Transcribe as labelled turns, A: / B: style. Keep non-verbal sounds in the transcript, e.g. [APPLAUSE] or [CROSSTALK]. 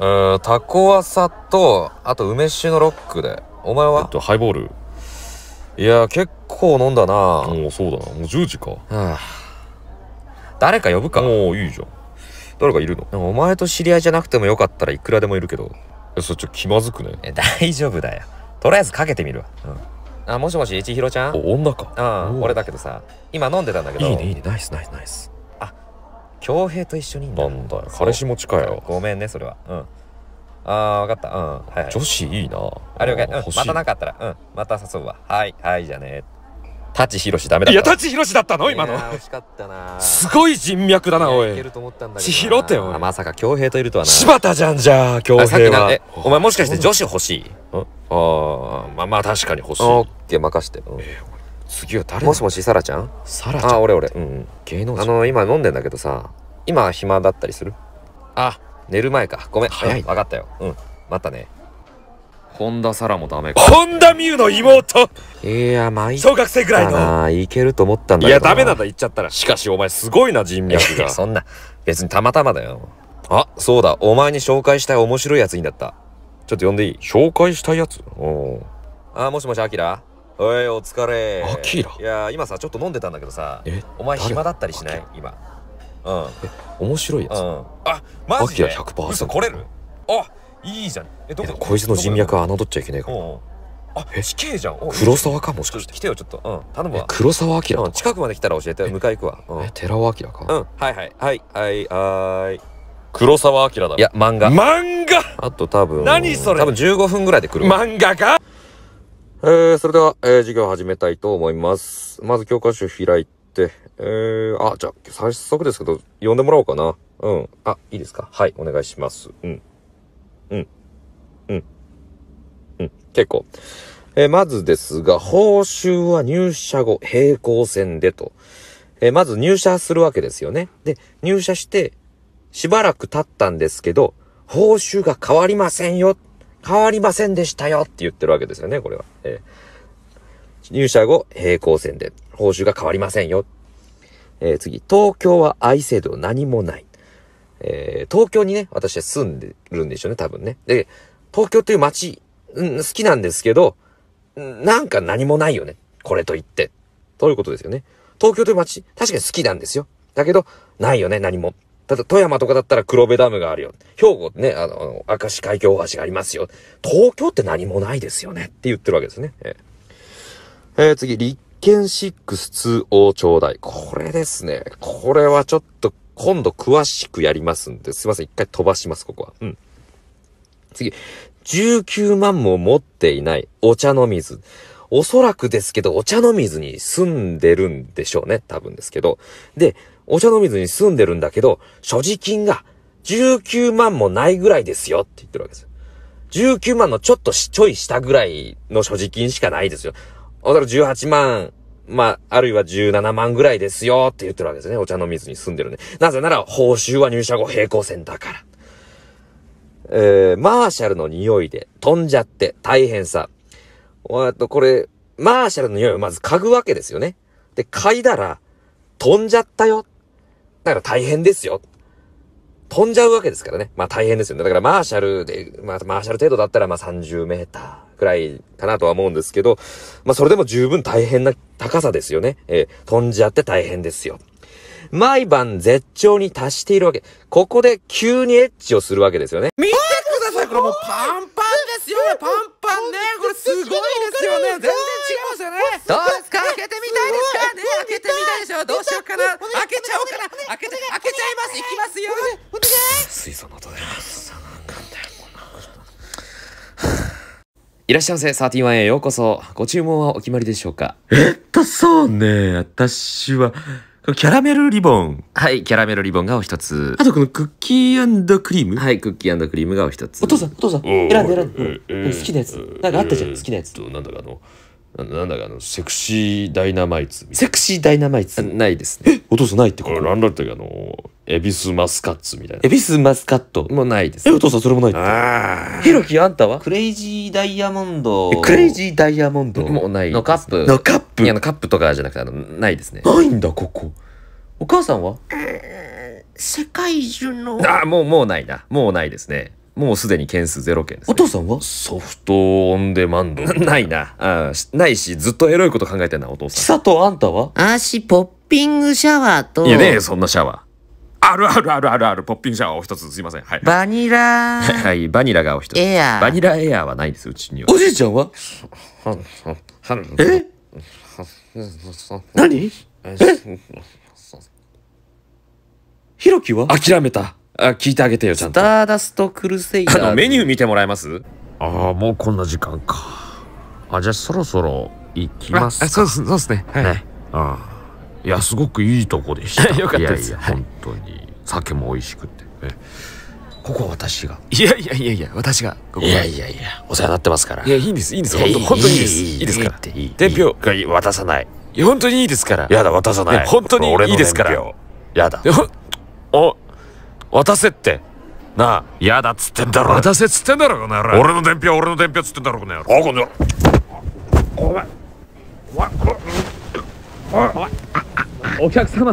A: うんタコワサとあと梅酒のロックでお前はえっとハイボールいや結構飲んだなもうそうだなもう10時か、はあ、誰か呼ぶかもういいじゃん誰かいるのお前と知り合いじゃなくてもよかったらいくらでもいるけどえそっち気まずくねえ大丈夫だよとりあえずかけてみるわ、うん、あもしもし千ひろちゃんお女かああ俺だけどさ今飲んでたんだけどいいねいいねナイスナイスナイス恭平と一緒にいんだなんだよ彼氏持ちかよごめんねそれはうんああ分かったうんはい、はい、女子いいなあ了解、うん、またなかったらうんまた誘うわはいはいじゃね舘ひろしダメだいや舘ひろしだったの今の惜しかったなすごい人脈だなおい知けると思ったんだっておまさか恭平といるとはな柴田じゃんじゃあ恭平はお前もしかして女子欲しいああまあまあ確かに欲しいオッケー任して、うんえー、次は誰もしもしさらちゃんさらちゃんあ俺俺うん芸能人あの今飲んでんだけどさ今暇だったりするあ寝る前かごめん早い、分かったようんまたね本田サラもダメか本田美優の妹いやまあ小学生ぐらいのいけると思ったんだいやダメなんだ言っちゃったらしかしお前すごいな人脈がそんな別にたまたまだよあそうだお前に紹介したい面白いやつにだったちょっと呼んでいい紹介したいやつおあもしもしあきらおいお疲れあきらいや今さちょっと飲んでたんだけどさお前暇だったりしない今うんえ面白いやつ、うん、あマジでアキラ100%嘘来れるあいいじゃんえどここいつの人脈は侮っちゃいけないから、うん、あえ死刑じゃん黒沢かもしかして来てよちょっと、うん、頼むわ黒沢明、うん、近くまで来たら教えて迎え行くわ、うん、え寺尾明かうんはいはいはいはいはい黒沢明だいや漫画漫画あと多分何それ多分15分ぐらいで来る漫画かえー、それでは、えー、授業を始めたいと思います。まず教科書開いて、えー、あ、じゃあ、早速ですけど、呼んでもらおうかな。うん。あ、いいですかはい、お願いします。うん。うん。うん。うん。結構。えー、まずですが、報酬は入社後、平行線でと。えー、まず入社するわけですよね。で、入社して、しばらく経ったんですけど、報酬が変わりませんよ。変わりませんでしたよって言ってるわけですよね、これは。えー、入社後、平行線で、報酬が変わりませんよ。えー、次、東京は愛制度何もない。えー、東京にね、私は住んでるんでしょうね、多分ね。で、東京という街、うん、好きなんですけど、なんか何もないよね。これと言って。ということですよね。東京という街、確かに好きなんですよ。だけど、ないよね、何も。ただ、富山とかだったら黒部ダムがあるよ。兵庫ね、あの、明石海峡大橋がありますよ。東京って何もないですよね。って言ってるわけですね。えー、えー、次、立剣6-2をちょうだい。これですね。これはちょっと今度詳しくやりますんで、すいません。一回飛ばします、ここは。うん。次。19万も持っていないお茶の水。おそらくですけど、お茶の水に住んでるんでしょうね。多分ですけど。で、お茶の水に住んでるんだけど、所持金が19万もないぐらいですよって言ってるわけです19万のちょっとしちょい下ぐらいの所持金しかないですよ。おそらく18万、まあ、あるいは17万ぐらいですよって言ってるわけですね。お茶の水に住んでるね。なぜなら、報酬は入社後平行線だから。えー、マーシャルの匂いで飛んじゃって大変さ。っと、これ、マーシャルの匂いをまず嗅ぐわけですよね。で、嗅いだら、飛んじゃったよ。だから大変ですよ。飛んじゃうわけですからね。まあ大変ですよね。だからマーシャルで、まあマーシャル程度だったらまあ30メーター。くらいかなとは思うんですけど、まあそれでも十分大変な高さですよね。えー、飛んじゃって大変ですよ。毎晩絶頂に達しているわけ。ここで急にエッチをするわけですよね。見てくださいこれもうパンパンですよパンパンねいらっしゃいませ、31へようこそ。ご注文はお決まりでしょうかえっと、そうね。私は、キャラメルリボン。はい、キャラメルリボンがお一つ。あとこのクッキークリームはい、クッキークリームがお一つ。お父さん、お父さん、選んで選んで。好きなやつ。なんかあったじゃん、好きなやつ。と、なんだかあの、なんだかあの、セクシーダイナマイツ。セクシーダイナマイツないですね。お父さんないってこれ。なんだったけ、あの、エビスマスカッツみたいな。エビスマスカット。もないです。え、お父さんそれもないって。ヒロキあんたはクレイジーダイヤモンド。クレイジーダイヤモンド。もうない。のカップ。のカップいや、のカップとかじゃなくて、あの、ないですね。ないんだ、ここ。お母さんは世界中の。あ、もう、もうないな。もうないですね。もうすでに件数ゼロ件です、ね、お父さんはソフトオンデマンド [LAUGHS] な。いな。あないし、ずっとエロいこと考えてんな、お父さん。ちさとあんたは足ポッピングシャワーと。いやねえ、そんなシャワー。あるあるあるあるある、ポッピンシャワーを一つ、すいません。はい。バニラ [LAUGHS] はい、バニラがお一つ。エアバニラエアーはないです、うちには。おじいちゃんはえ何えひろきは諦めた。あ、聞いてあげてよ、ちゃんと。スターダストクルセイダー。あの、メニュー見てもらえますああ、もうこんな時間か。あ、じゃあそろそろ行きますか。あ、そうですね。はい。ね、ああ。いやすごくいいとこでした [LAUGHS] よかったですいやいや本当に酒も美味しくてここ私がいやいやいやいや私がいやいやいやお世話になってますからいやいいんですいいんです本当本当にいいですいいですかい。伝票渡さないいや本当にいいですからやだ渡さない本当にいいですからやだお渡せってなあやだっつってんだろ渡せっつってんだろこの野郎俺の伝票俺の伝票っつってんだろこの野郎あこの野郎お前お前お前お前お客様